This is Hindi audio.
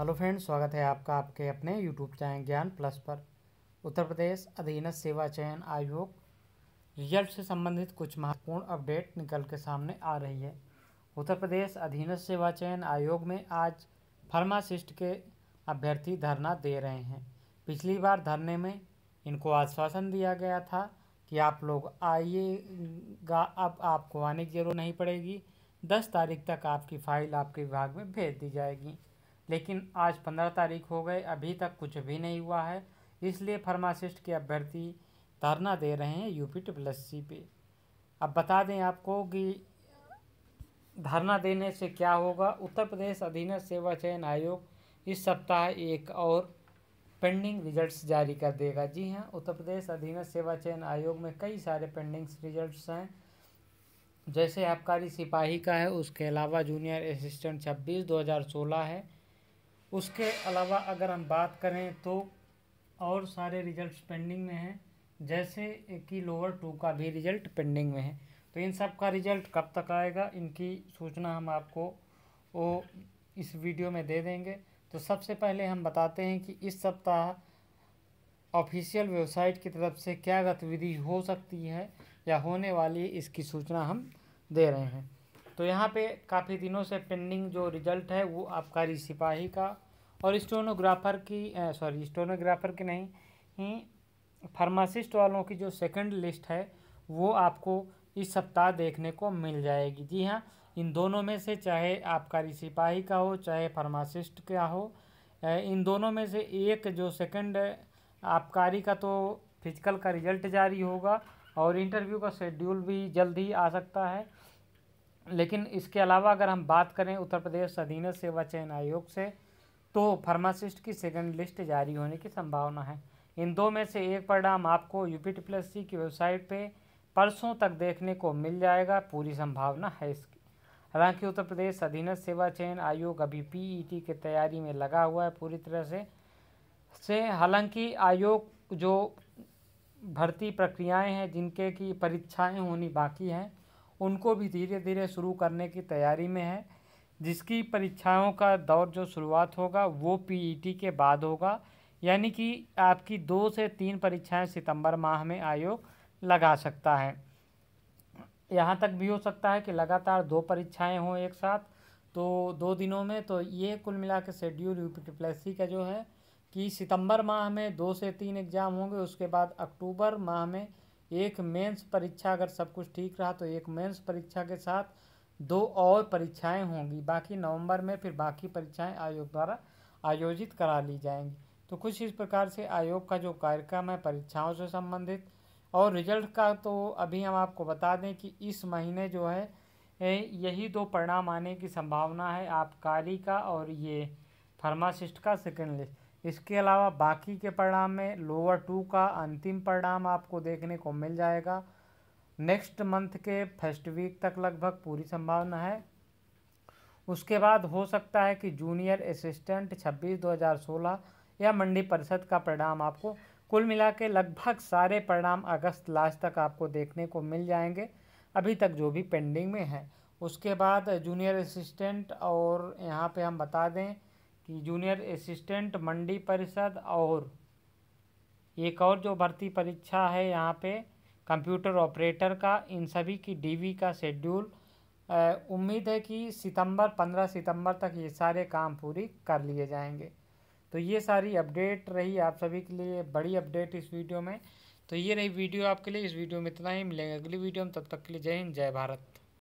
हेलो फ्रेंड्स स्वागत है आपका आपके अपने यूट्यूब चैनल ज्ञान प्लस पर उत्तर प्रदेश अधीनस्थ सेवा चयन आयोग रिजल्ट से संबंधित कुछ महत्वपूर्ण अपडेट निकल के सामने आ रही है उत्तर प्रदेश अधीनस्थ सेवा चयन आयोग में आज फार्मासिस्ट के अभ्यर्थी धरना दे रहे हैं पिछली बार धरने में इनको आश्वासन दिया गया था कि आप लोग आइएगा अब आपको आने की जरूरत नहीं पड़ेगी दस तारीख तक आपकी फ़ाइल आपके विभाग में भेज दी जाएगी लेकिन आज पंद्रह तारीख हो गए अभी तक कुछ भी नहीं हुआ है इसलिए फार्मासिस्ट के अभ्यर्थी धरना दे रहे हैं यूपी ट्रिपल सी पे अब बता दें आपको कि धरना देने से क्या होगा उत्तर प्रदेश अधीन सेवा चयन आयोग इस सप्ताह एक और पेंडिंग रिजल्ट्स जारी कर देगा जी हाँ उत्तर प्रदेश अधीन सेवा चयन आयोग में कई सारे पेंडिंग्स रिजल्ट्स हैं जैसे आबकारी सिपाही का है उसके अलावा जूनियर असिस्टेंट हज़ार सोलह है उसके अलावा अगर हम बात करें तो और सारे रिज़ल्ट पेंडिंग में हैं जैसे कि लोअर टू का भी रिजल्ट पेंडिंग में है तो इन सब का रिजल्ट कब तक आएगा इनकी सूचना हम आपको वो इस वीडियो में दे देंगे तो सबसे पहले हम बताते हैं कि इस सप्ताह ऑफिशियल वेबसाइट की तरफ से क्या गतिविधि हो सकती है या होने वाली है इसकी सूचना हम दे रहे हैं तो यहाँ पे काफ़ी दिनों से पेंडिंग जो रिजल्ट है वो आबकारी सिपाही का और स्टोनोग्राफर की सॉरी स्टोनोग्राफर की नहीं ही फार्मासिस्ट वालों की जो सेकंड लिस्ट है वो आपको इस सप्ताह देखने को मिल जाएगी जी हाँ इन दोनों में से चाहे आबकारी सिपाही का हो चाहे फार्मासिस्ट का हो इन दोनों में से एक जो सेकंड आबकारी का तो फिजिकल का रिजल्ट जारी होगा और इंटरव्यू का शेड्यूल भी जल्द ही आ सकता है लेकिन इसके अलावा अगर हम बात करें उत्तर प्रदेश अधीन सेवा चयन आयोग से तो फार्मासिस्ट की सेकंड लिस्ट जारी होने की संभावना है इन दो में से एक परिणाम आपको यूपी प्लस सी की वेबसाइट पे परसों तक देखने को मिल जाएगा पूरी संभावना है इसकी हालांकि उत्तर प्रदेश अधीन सेवा चयन आयोग अभी पीईटी e की तैयारी में लगा हुआ है पूरी तरह से से हालांकि आयोग जो भर्ती प्रक्रियाएं हैं जिनके की परीक्षाएं होनी बाकी हैं उनको भी धीरे धीरे शुरू करने की तैयारी में है जिसकी परीक्षाओं का दौर जो शुरुआत होगा वो पीईटी e के बाद होगा यानी कि आपकी दो से तीन परीक्षाएं सितंबर माह में आयोग लगा सकता है यहाँ तक भी हो सकता है कि लगातार दो परीक्षाएं हों एक साथ तो दो दिनों में तो ये कुल मिला के शेड्यूल यू पी का जो है कि सितंबर माह में दो से तीन एग्ज़ाम होंगे उसके बाद अक्टूबर माह में एक मेंस परीक्षा अगर सब कुछ ठीक रहा तो एक मेंस परीक्षा के साथ दो और परीक्षाएं होंगी बाकी नवंबर में फिर बाकी परीक्षाएं आयोग द्वारा आयोजित करा ली जाएंगी तो कुछ इस प्रकार से आयोग का जो कार्यक्रम है परीक्षाओं से संबंधित और रिजल्ट का तो अभी हम आपको बता दें कि इस महीने जो है यही दो परिणाम आने की संभावना है काली का और ये फार्मासिस्ट का सेकेंड लिस्ट इसके अलावा बाकी के परिणाम में लोअर टू का अंतिम परिणाम आपको देखने को मिल जाएगा नेक्स्ट मंथ के फर्स्ट वीक तक लगभग पूरी संभावना है उसके बाद हो सकता है कि जूनियर असिस्टेंट 26 2016 या मंडी परिषद का परिणाम आपको कुल मिला के लगभग सारे परिणाम अगस्त लास्ट तक आपको देखने को मिल जाएंगे अभी तक जो भी पेंडिंग में है उसके बाद जूनियर असिस्टेंट और यहाँ पे हम बता दें कि जूनियर असिस्टेंट मंडी परिषद और एक और जो भर्ती परीक्षा है यहाँ पे कंप्यूटर ऑपरेटर का इन सभी की डीवी का शेड्यूल उम्मीद है कि सितंबर पंद्रह सितंबर तक ये सारे काम पूरी कर लिए जाएंगे तो ये सारी अपडेट रही आप सभी के लिए बड़ी अपडेट इस वीडियो में तो ये रही वीडियो आपके लिए इस वीडियो में इतना ही मिलेंगे अगली वीडियो में तब तक के लिए जय हिंद जय भारत